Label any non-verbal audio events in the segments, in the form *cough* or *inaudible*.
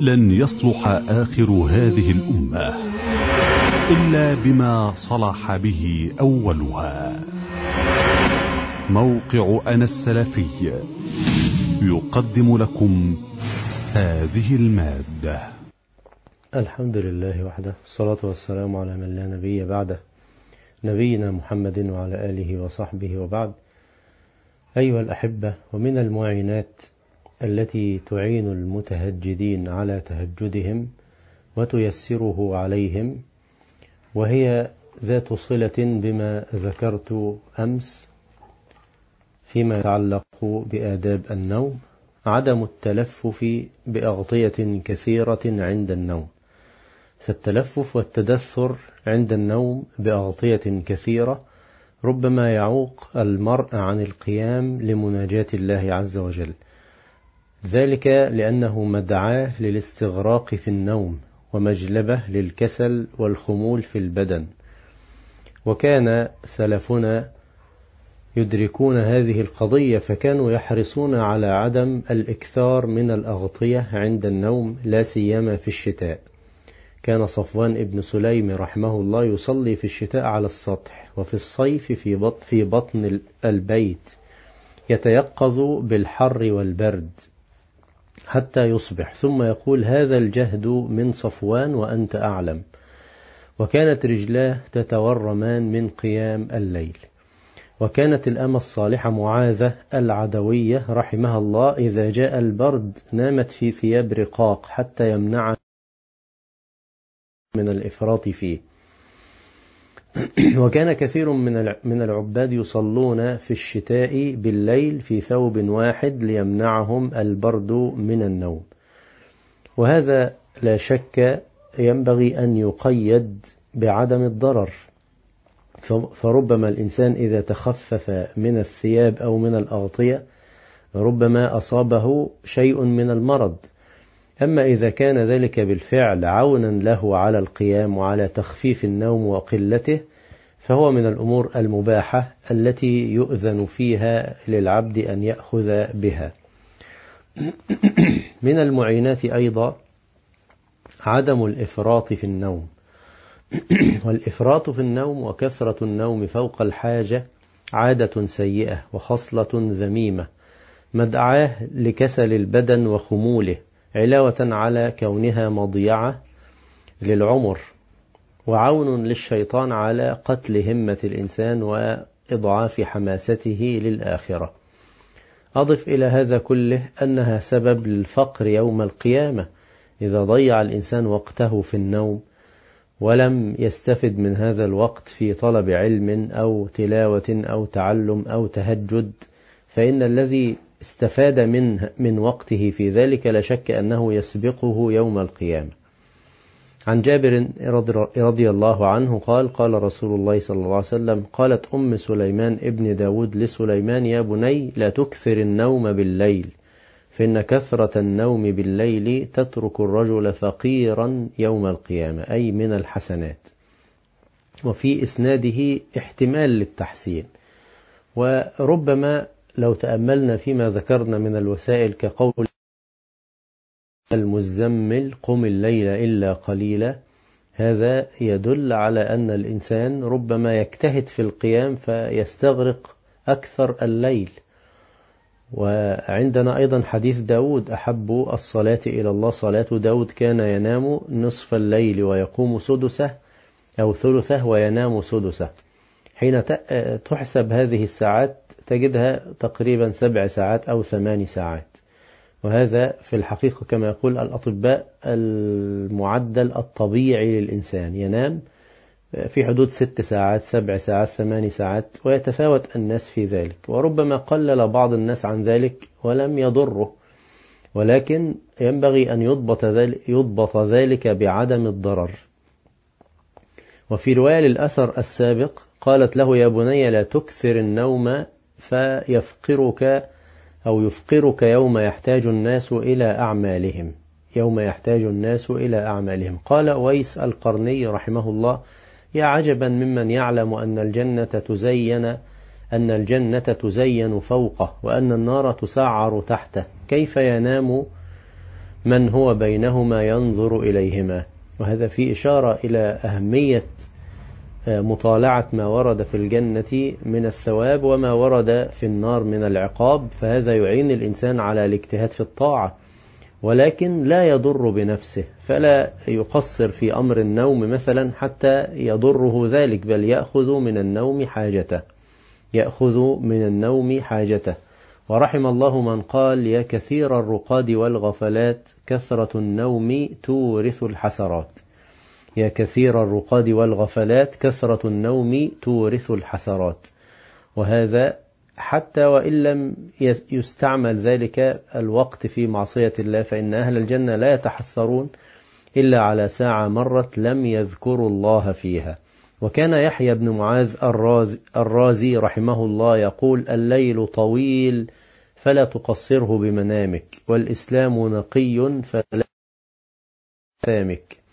لن يصلح آخر هذه الأمة إلا بما صلح به أولها موقع أنا السلفي يقدم لكم هذه المادة الحمد لله وحده والصلاة والسلام على من لا نبي بعده نبينا محمد وعلى آله وصحبه وبعد أيها الأحبة ومن المعينات التي تعين المتهجدين على تهجدهم وتيسره عليهم وهي ذات صلة بما ذكرت أمس فيما يتعلق بآداب النوم عدم التلفف بأغطية كثيرة عند النوم فالتلفف والتدثر عند النوم بأغطية كثيرة ربما يعوق المرء عن القيام لمناجاة الله عز وجل ذلك لأنه مدعاه للاستغراق في النوم ومجلبه للكسل والخمول في البدن وكان سلفنا يدركون هذه القضية فكانوا يحرصون على عدم الإكثار من الأغطية عند النوم لا سيما في الشتاء كان صفوان ابن سليم رحمه الله يصلي في الشتاء على السطح وفي الصيف في بطن, في بطن البيت يتيقظ بالحر والبرد حتى يصبح ثم يقول هذا الجهد من صفوان وأنت أعلم وكانت رجلاه تتورمان من قيام الليل وكانت الأمة الصالحة معاذة العدوية رحمها الله إذا جاء البرد نامت في ثياب رقاق حتى يمنعها من الإفراط فيه *clears throat* وكان كثير من من العباد يصلون في الشتاء بالليل في ثوب واحد ليمنعهم البرد من النوم وهذا لا شك ينبغي أن يقيد بعدم الضرر فربما الإنسان إذا تخفف من الثياب أو من الأغطية ربما أصابه شيء من المرض أما إذا كان ذلك بالفعل عونا له على القيام وعلى تخفيف النوم وقلته فهو من الأمور المباحة التي يؤذن فيها للعبد أن يأخذ بها *clears throat* من المعينات أيضا عدم الإفراط في النوم *clears throat* والإفراط في النوم وكثرة النوم فوق الحاجة عادة سيئة وخصلة ذميمة مدعاه لكسل البدن وخموله علاوة على كونها مضيعة للعمر وعون للشيطان على قتل همة الإنسان وإضعاف حماسته للآخرة أضف إلى هذا كله أنها سبب للفقر يوم القيامة إذا ضيع الإنسان وقته في النوم ولم يستفد من هذا الوقت في طلب علم أو تلاوة أو تعلم أو تهجد فإن الذي استفاد من من وقته في ذلك لا شك أنه يسبقه يوم القيامة عن جابر رضي الله عنه قال قال رسول الله صلى الله عليه وسلم قالت أم سليمان ابن داود لسليمان يا بني لا تكثر النوم بالليل فإن كثرة النوم بالليل تترك الرجل فقيرا يوم القيامة أي من الحسنات وفي إسناده احتمال للتحسين وربما لو تأملنا فيما ذكرنا من الوسائل كقول المزمل قم الليل إلا قليلا هذا يدل على أن الإنسان ربما يجتهد في القيام فيستغرق أكثر الليل وعندنا أيضا حديث داود أحب الصلاة إلى الله صلاة داود كان ينام نصف الليل ويقوم سدسه أو ثلثه وينام سدسه حين آه، تحسب هذه الساعات تجدها تقريبا سبع ساعات أو ثمان ساعات وهذا في الحقيقة كما يقول الأطباء المعدل الطبيعي للإنسان ينام في حدود ست ساعات سبع ساعات ثماني ساعات ويتفاوت الناس في ذلك وربما قلل بعض الناس عن ذلك ولم يضره ولكن ينبغي أن يضبط ذلك, يضبط ذلك بعدم الضرر وفي رواية للأثر السابق قالت له يا بني لا تكثر النوم فيفقرك أو يفقرك يوم يحتاج الناس إلى أعمالهم يوم يحتاج الناس إلى أعمالهم قال أويس القرني رحمه الله يا عجبا ممن يعلم أن الجنة تزين أن الجنة تزين فوقه وأن النار تسعر تحته كيف ينام من هو بينهما ينظر إليهما وهذا في إشارة إلى أهمية مطالعة ما ورد في الجنة من الثواب وما ورد في النار من العقاب فهذا يعين الإنسان على الاجتهاد في الطاعة ولكن لا يضر بنفسه فلا يقصر في أمر النوم مثلا حتى يضره ذلك بل يأخذ من النوم حاجته يأخذ من النوم حاجته ورحم الله من قال يا كثير الرقاد والغفلات كثرة النوم تورث الحسرات يا كثير الرقاد والغفلات كثرة النوم تورث الحسرات وهذا حتى وإن لم يستعمل ذلك الوقت في معصية الله فإن أهل الجنة لا يتحسرون إلا على ساعة مرت لم يذكروا الله فيها وكان يحيى بن معاذ الرازي, الرازي رحمه الله يقول الليل طويل فلا تقصره بمنامك والإسلام نقي فلا بمنامك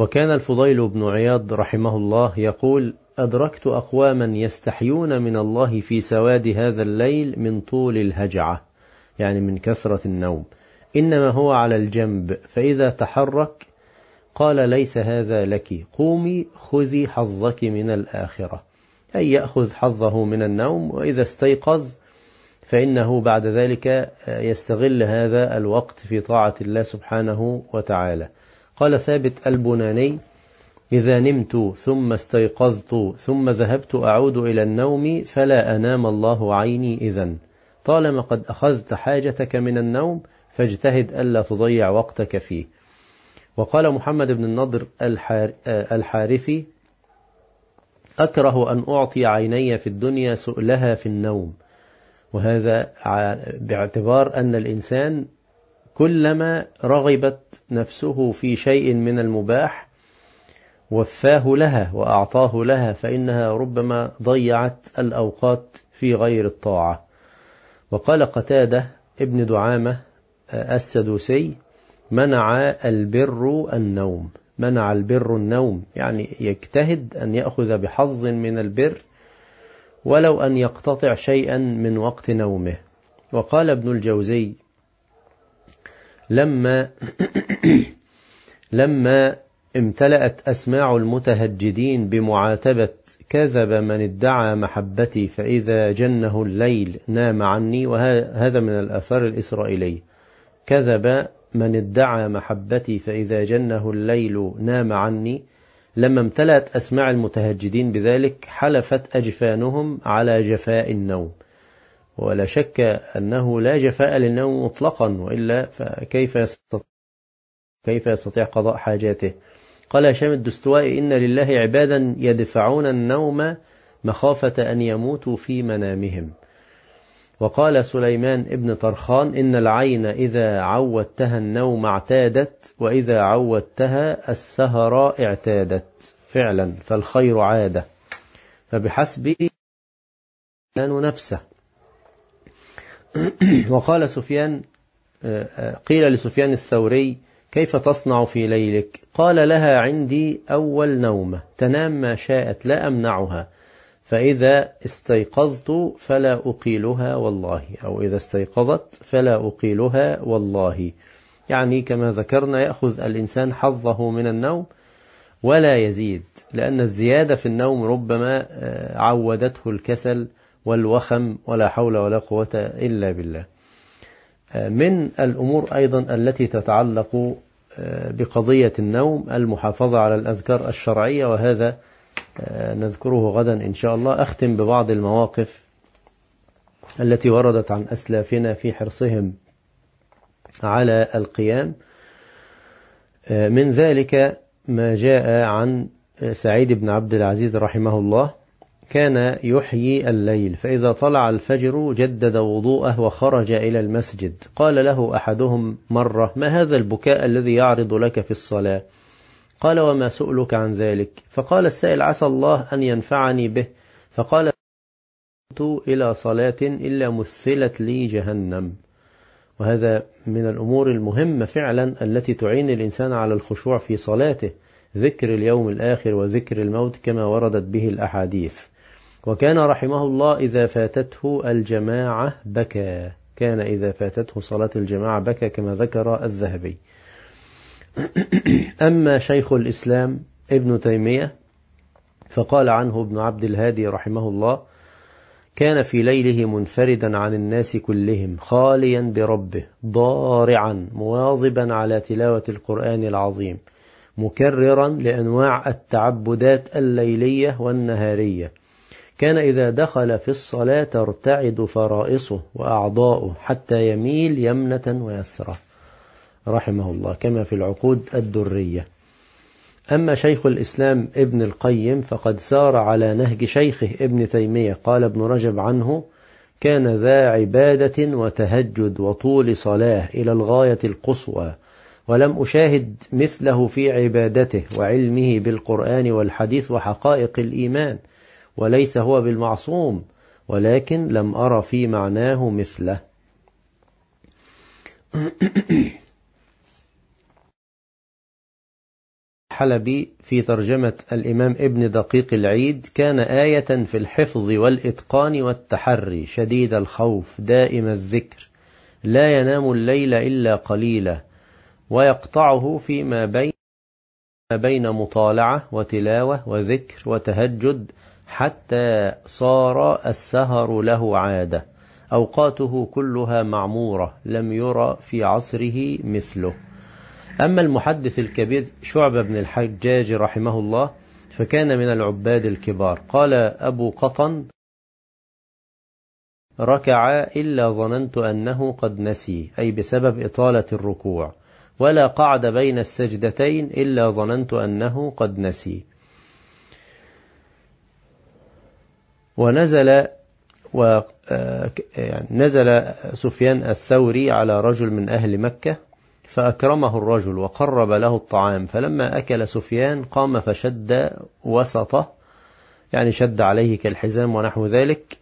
وكان الفضيل بن عياض رحمه الله يقول أدركت أقواما يستحيون من الله في سواد هذا الليل من طول الهجعة يعني من كثرة النوم إنما هو على الجنب فإذا تحرك قال ليس هذا لك قومي خذي حظك من الآخرة أي يأخذ حظه من النوم وإذا استيقظ فإنه بعد ذلك يستغل هذا الوقت في طاعة الله سبحانه وتعالى قال ثابت البناني إذا نمت ثم استيقظت ثم ذهبت أعود إلى النوم فلا أنام الله عيني إذا طالما قد أخذت حاجتك من النوم فاجتهد ألا تضيع وقتك فيه وقال محمد بن النضر الحارثي أكره أن أعطي عيني في الدنيا سؤلها في النوم وهذا باعتبار أن الإنسان كلما رغبت نفسه في شيء من المباح وفاه لها وأعطاه لها فإنها ربما ضيعت الأوقات في غير الطاعة وقال قتادة ابن دعامة السدوسي منع البر النوم منع البر النوم يعني يجتهد أن يأخذ بحظ من البر ولو أن يقتطع شيئا من وقت نومه وقال ابن الجوزي لما *clears throat* لما امتلأت أسماع المتهجدين بمعاتبة كذب من ادعى محبتي فإذا جنه الليل نام عني وهذا من الآثار الإسرائيلية كذب من ادعى محبتي فإذا جنه الليل نام عني لما امتلأت أسماع المتهجدين بذلك حلفت أجفانهم على جفاء النوم ولا شك أنه لا جفاء للنوم مطلقا وإلا فكيف يستطيع كيف يستطيع قضاء حاجاته قال هشام الدستوائي إن لله عبادا يدفعون النوم مخافة أن يموتوا في منامهم وقال سليمان ابن طرخان إن العين إذا عودتها النوم اعتادت وإذا عودتها السهر اعتادت فعلا فالخير عادة فبحسب نفسه *clears throat* وقال سفيان آه، آه، قيل لسفيان الثوري كيف تصنع في ليلك قال لها عندي أول نومة تنام ما شاءت لا أمنعها فإذا استيقظت فلا أقيلها والله أو إذا استيقظت فلا أقيلها والله يعني كما ذكرنا يأخذ الإنسان حظه من النوم ولا يزيد لأن الزيادة في النوم ربما آه، عودته الكسل والوخم ولا حول ولا قوة إلا بالله آه، من الأمور أيضا التي تتعلق آه، بقضية النوم المحافظة على الأذكار الشرعية وهذا آه، نذكره غدا إن شاء الله أختم ببعض المواقف التي وردت عن أسلافنا في حرصهم على القيام من ذلك ما جاء عن سعيد بن عبد العزيز رحمه الله كان يحيي الليل فإذا طلع الفجر جدد وضوءه وخرج إلى المسجد قال له أحدهم مرة ما هذا البكاء الذي يعرض لك في الصلاة قال وما سؤلك عن ذلك فقال السائل عسى الله أن ينفعني به فقال إلى صلاة إلا مثلت لي جهنم وهذا من الأمور المهمة فعلا التي تعين الإنسان على الخشوع في صلاته ذكر اليوم الآخر وذكر الموت كما وردت به الأحاديث وكان رحمه الله إذا فاتته الجماعة بكى كان إذا فاتته صلاة الجماعة بكى كما ذكر الذهبي *coughs* أما شيخ الإسلام ابن تيمية فقال عنه ابن عبد الهادي رحمه الله كان في ليله منفردا عن الناس كلهم خاليا بربه ضارعا مواظبا على تلاوة القرآن العظيم مكررا لأنواع التعبدات الليلية والنهارية كان إذا دخل في الصلاة ترتعد فرائصه وأعضاؤه حتى يميل يمنة ويسرة رحمه الله كما في العقود الدرية أما شيخ الإسلام ابن القيم فقد سار على نهج شيخه ابن تيمية قال ابن رجب عنه كان ذا عبادة وتهجد وطول صلاة إلى الغاية القصوى ولم أشاهد مثله في عبادته وعلمه بالقرآن والحديث وحقائق الإيمان وليس هو بالمعصوم ولكن لم أرى في معناه مثله الحلبي *clears throat* في ترجمة الإمام ابن دقيق العيد كان آية في الحفظ والإتقان والتحري شديد الخوف دائم الذكر لا ينام الليل إلا قليلا ويقطعه فيما بين بين مطالعة وتلاوة وذكر وتهجد حتى صار السهر له عادة أوقاته كلها معمورة لم يرى في عصره مثله أما المحدث الكبير شعبة بن الحجاج رحمه الله فكان من العباد الكبار قال أبو قطن ركع إلا ظننت أنه قد نسي أي بسبب إطالة الركوع ولا قعد بين السجدتين إلا ظننت أنه قد نسي ونزل و آه، يعني نزل سفيان الثوري على رجل من أهل مكة فأكرمه الرجل وقرب له الطعام فلما أكل سفيان قام فشد وسطه يعني شد عليه كالحزام ونحو ذلك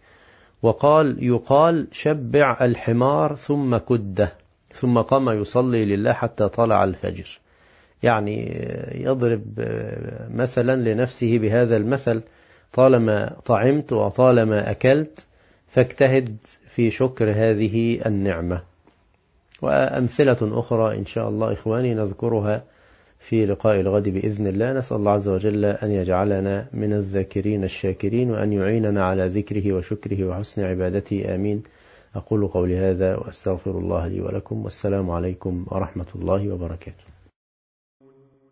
وقال يقال شبع الحمار ثم كده ثم قام يصلي لله حتى طلع الفجر يعني يضرب آه، مثلا لنفسه بهذا المثل طالما طعمت وطالما أكلت فاجتهد في شكر هذه النعمة وأمثلة أخرى إن شاء الله إخواني نذكرها في لقاء الغد بإذن الله نسأل الله عز وجل أن يجعلنا من الذاكرين الشاكرين وأن يعيننا على ذكره وشكره وحسن عبادته آمين أقول قولي هذا وأستغفر الله لي ولكم والسلام عليكم ورحمة الله وبركاته